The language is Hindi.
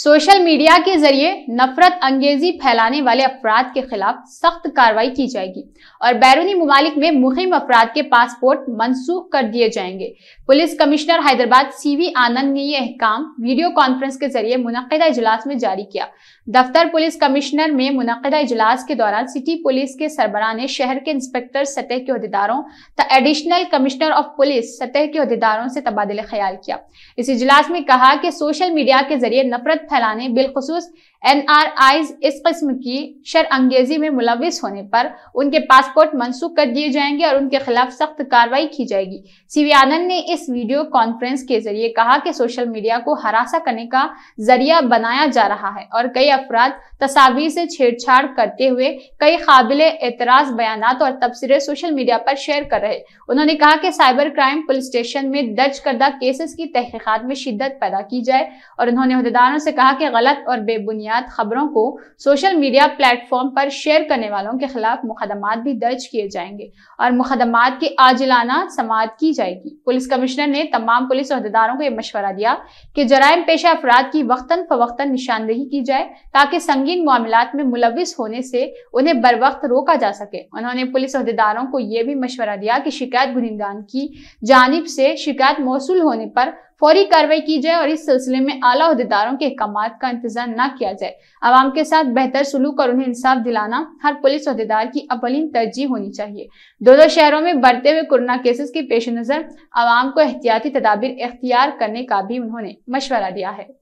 सोशल मीडिया के जरिए नफरत अंगेजी फैलाने वाले अफराद के खिलाफ सख्त कार्रवाई की जाएगी और बैरूनी ममालिक में मुहिम अफराद के पासपोर्ट मनसूख कर दिए जाएंगे police commissioner Hyderabad C V Anand ने यह अहकाम वीडियो कॉन्फ्रेंस के जरिए मुनदा इजलास में जारी किया दफ्तर पुलिस कमिश्नर में मुनदा इजलास के दौरान सिटी पुलिस के सरबराह ने शहर के इंस्पेक्टर सतह के अहदेदारों एडिशनल कमिश्नर ऑफ पुलिस सतह के अहदेदारों से तबादला ख्याल किया इस इजलास में कहा कि सोशल मीडिया के जरिए नफरत नफरत फैलाने बिलखसूस एन आर आईज इस किस्म की शर अंगेजी में मुलविस होने पर उनके पासपोर्ट मनसूख कर दिए जाएंगे और उनके खिलाफ सख्त कार्रवाई की जाएगी सीवी आनंद ने इस वीडियो कॉन्फ्रेंस के जरिए कहा कि सोशल मीडिया को हरासा करने का जरिया बनाया जा रहा है और कई अफराद तस्वीर से छेड़छाड़ करते हुए कई काबिल एतराज बयान और तबसरे सोशल मीडिया पर शेयर कर रहे उन्होंने कहा कि साइबर क्राइम पुलिस स्टेशन में दर्ज करदा केसेस की तहकीकत में शिद्दत पैदा की जाए और उन्होंने से कहा कि गलत और बेबुनियाद खबरों को सोशल मीडिया प्लेटफॉर्म पर शेयर करने वालों के खिलाफ मुकदमा भी दर्ज किए जाएंगे और मुकदमा की आजिलाना समाप्त की जाएगी पुलिस कमिश्नर ने तमाम पुलिस अहदेदारों को यह मशवरा दिया कि जराइम पेशा अफराद की वक्ता फवक्ता निशानदेही की जाए ताकि संगीन मामला में मुलविस होने से उन्हें बर वक्त रोका जा सके उन्होंने पुलिस अहदेदारों को यह भी मशवरा दिया कि शिकायत गुनिंदान की जानब से शिकायत मौसू होने पर फौरी कार्रवाई की जाए और इस सिलसिले में आला अहदेदारों के अहकाम का इंतजार न किया जाए आवाम के साथ बेहतर सलूक और उन्हें इंसाफ दिलाना हर पुलिस अहदेदार की अवलिन तरजीह होनी चाहिए दो दो शहरों में बढ़ते हुए कोरोना केसेस के पेश नजर आवाम को एहतियाती तदाबीर इख्तियार करने का भी उन्होंने मशवरा दिया है